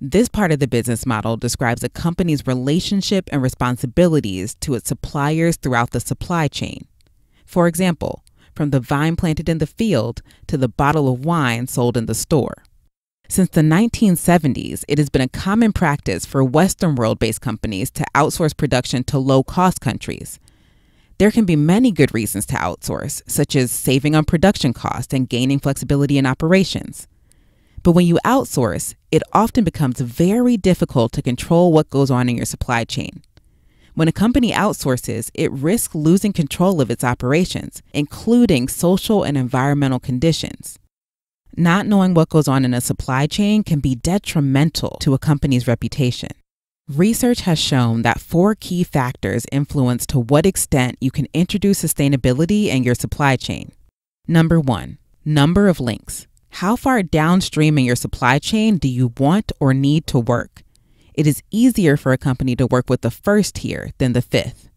This part of the business model describes a company's relationship and responsibilities to its suppliers throughout the supply chain. For example, from the vine planted in the field to the bottle of wine sold in the store. Since the 1970s, it has been a common practice for Western world based companies to outsource production to low cost countries. There can be many good reasons to outsource, such as saving on production costs and gaining flexibility in operations. But when you outsource, it often becomes very difficult to control what goes on in your supply chain. When a company outsources, it risks losing control of its operations, including social and environmental conditions. Not knowing what goes on in a supply chain can be detrimental to a company's reputation. Research has shown that four key factors influence to what extent you can introduce sustainability in your supply chain. Number one, number of links. How far downstream in your supply chain do you want or need to work? It is easier for a company to work with the first tier than the fifth.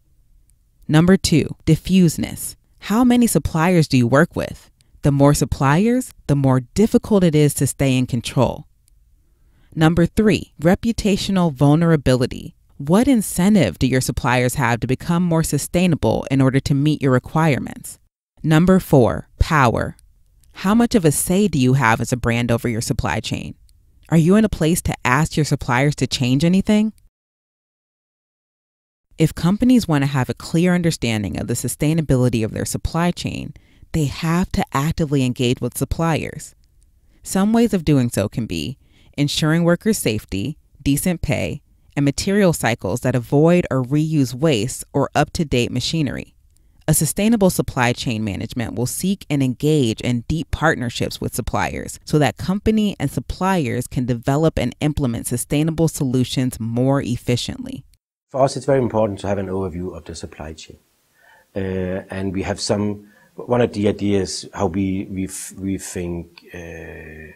Number two, diffuseness. How many suppliers do you work with? The more suppliers, the more difficult it is to stay in control. Number three, reputational vulnerability. What incentive do your suppliers have to become more sustainable in order to meet your requirements? Number four, power. How much of a say do you have as a brand over your supply chain? Are you in a place to ask your suppliers to change anything? If companies want to have a clear understanding of the sustainability of their supply chain, they have to actively engage with suppliers. Some ways of doing so can be ensuring workers' safety, decent pay, and material cycles that avoid or reuse waste or up to date machinery. A sustainable supply chain management will seek and engage in deep partnerships with suppliers so that company and suppliers can develop and implement sustainable solutions more efficiently. For us, it's very important to have an overview of the supply chain. Uh, and we have some, one of the ideas how we, we, we think uh,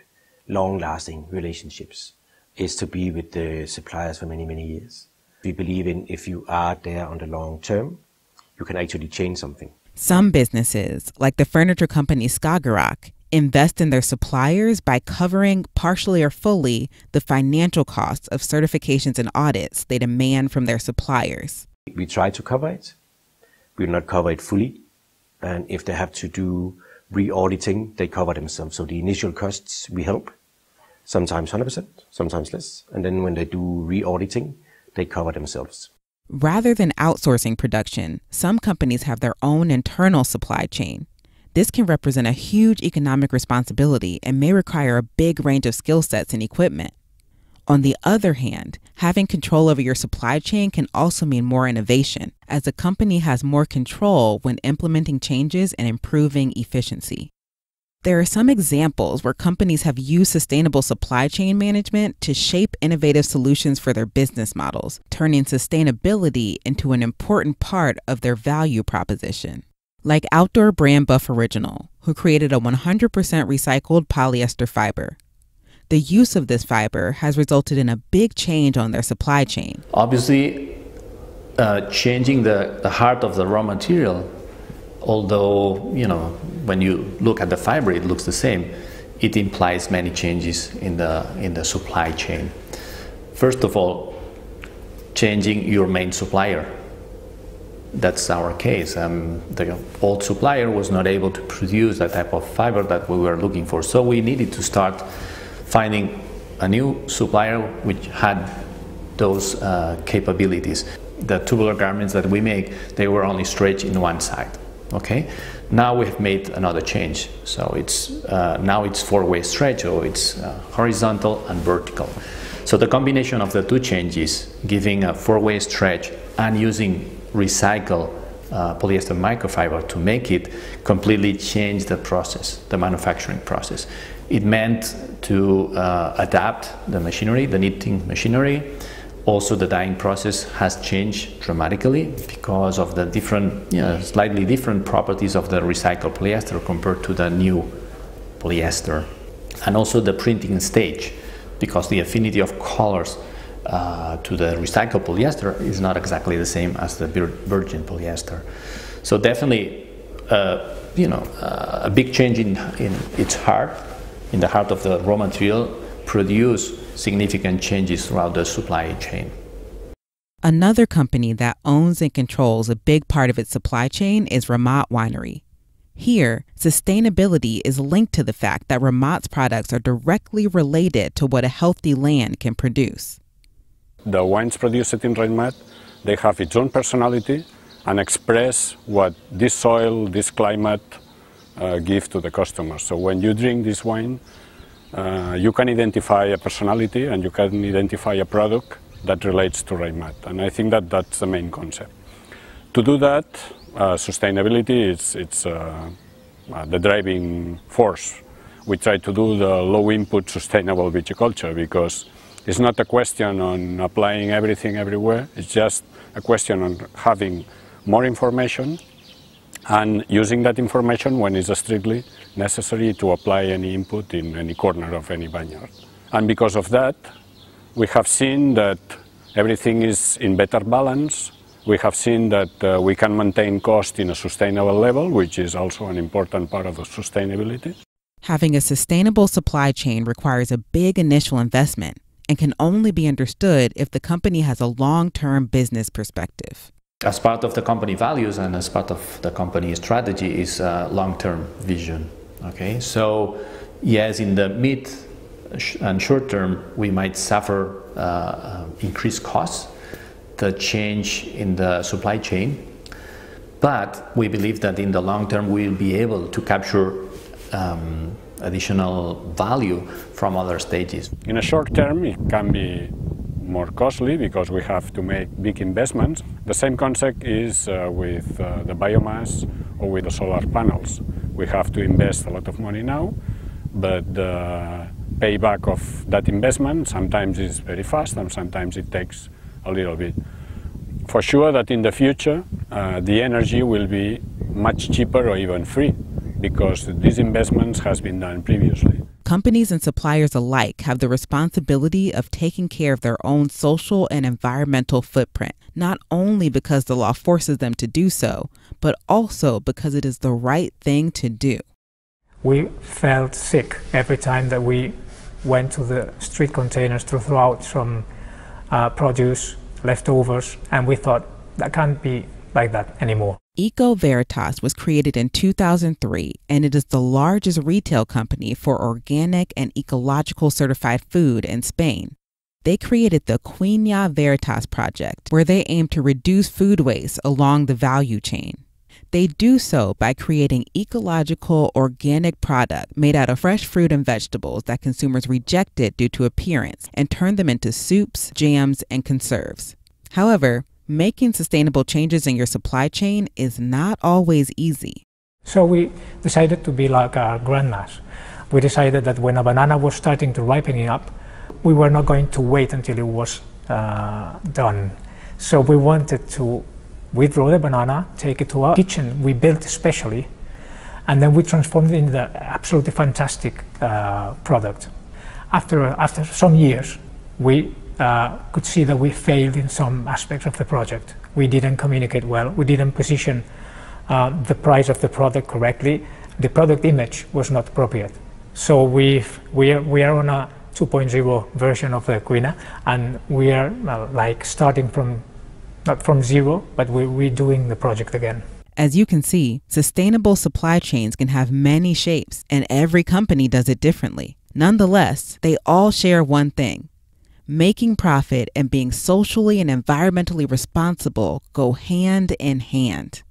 long lasting relationships is to be with the suppliers for many, many years. We believe in if you are there on the long term, you can actually change something. Some businesses, like the furniture company Skagerrak, invest in their suppliers by covering partially or fully the financial costs of certifications and audits they demand from their suppliers. We try to cover it. We do not cover it fully. And if they have to do re-auditing, they cover themselves. So the initial costs we help, sometimes 100%, sometimes less. And then when they do re-auditing, they cover themselves. Rather than outsourcing production, some companies have their own internal supply chain. This can represent a huge economic responsibility and may require a big range of skill sets and equipment. On the other hand, having control over your supply chain can also mean more innovation, as the company has more control when implementing changes and improving efficiency. There are some examples where companies have used sustainable supply chain management to shape innovative solutions for their business models, turning sustainability into an important part of their value proposition. Like outdoor brand Buff Original, who created a 100% recycled polyester fiber. The use of this fiber has resulted in a big change on their supply chain. Obviously, uh, changing the, the heart of the raw material although, you know, when you look at the fiber, it looks the same, it implies many changes in the, in the supply chain. First of all, changing your main supplier. That's our case. Um, the old supplier was not able to produce that type of fiber that we were looking for. So we needed to start finding a new supplier which had those uh, capabilities. The tubular garments that we make, they were only stretched in one side okay now we have made another change so it's uh, now it's four-way stretch or it's uh, horizontal and vertical so the combination of the two changes giving a four-way stretch and using recycle uh, polyester microfiber to make it completely changed the process the manufacturing process it meant to uh, adapt the machinery the knitting machinery also the dyeing process has changed dramatically because of the different, you know, slightly different properties of the recycled polyester compared to the new polyester. And also the printing stage because the affinity of colors uh, to the recycled polyester is not exactly the same as the virgin polyester. So definitely, uh, you know, uh, a big change in, in its heart, in the heart of the raw material, produce significant changes throughout the supply chain. Another company that owns and controls a big part of its supply chain is Ramat Winery. Here, sustainability is linked to the fact that Ramat's products are directly related to what a healthy land can produce. The wines produced in Ramat, they have its own personality and express what this soil, this climate uh, give to the customer. So when you drink this wine, uh, you can identify a personality and you can identify a product that relates to RayMat. And I think that that's the main concept. To do that, uh, sustainability is it's, uh, uh the driving force. We try to do the low input sustainable viticulture because it's not a question on applying everything everywhere, it's just a question on having more information and using that information when it's strictly necessary to apply any input in any corner of any vineyard. And because of that, we have seen that everything is in better balance. We have seen that uh, we can maintain cost in a sustainable level, which is also an important part of sustainability. Having a sustainable supply chain requires a big initial investment and can only be understood if the company has a long term business perspective. As part of the company values and as part of the company strategy is a long-term vision. Okay, so yes, in the mid and short term, we might suffer uh, uh increased costs, the change in the supply chain, but we believe that in the long term, we'll be able to capture um, additional value from other stages. In the short term, it can be more costly because we have to make big investments. The same concept is uh, with uh, the biomass or with the solar panels. We have to invest a lot of money now, but the payback of that investment sometimes is very fast and sometimes it takes a little bit. For sure that in the future uh, the energy will be much cheaper or even free because these investments has been done previously. Companies and suppliers alike have the responsibility of taking care of their own social and environmental footprint, not only because the law forces them to do so, but also because it is the right thing to do. We felt sick every time that we went to the street containers to throw out some uh, produce, leftovers, and we thought that can't be like that anymore. Eco Veritas was created in 2003 and it is the largest retail company for organic and ecological certified food in Spain. They created the Quina Veritas project, where they aim to reduce food waste along the value chain. They do so by creating ecological organic product made out of fresh fruit and vegetables that consumers rejected due to appearance and turn them into soups, jams, and conserves. However, Making sustainable changes in your supply chain is not always easy. So we decided to be like our grandmas. We decided that when a banana was starting to ripening up, we were not going to wait until it was uh, done. So we wanted to withdraw the banana, take it to our kitchen we built specially, and then we transformed it into an absolutely fantastic uh, product. After, after some years, we uh, could see that we failed in some aspects of the project. We didn't communicate well, we didn't position uh, the price of the product correctly, the product image was not appropriate. So we we, are, we are on a 2.0 version of the Quina and we are like starting from, not from zero, but we're redoing the project again. As you can see, sustainable supply chains can have many shapes, and every company does it differently. Nonetheless, they all share one thing Making profit and being socially and environmentally responsible go hand in hand.